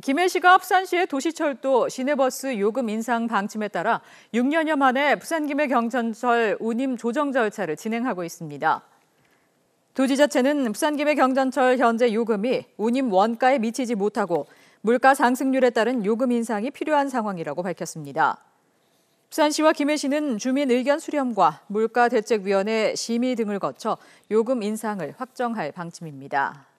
김해시가 부산시의 도시철도 시내버스 요금 인상 방침에 따라 6년여 만에 부산 김해 경전철 운임 조정 절차를 진행하고 있습니다. 도지자체는 부산 김해 경전철 현재 요금이 운임 원가에 미치지 못하고 물가 상승률에 따른 요금 인상이 필요한 상황이라고 밝혔습니다. 부산시와 김해시는 주민 의견 수렴과 물가대책위원회 심의 등을 거쳐 요금 인상을 확정할 방침입니다.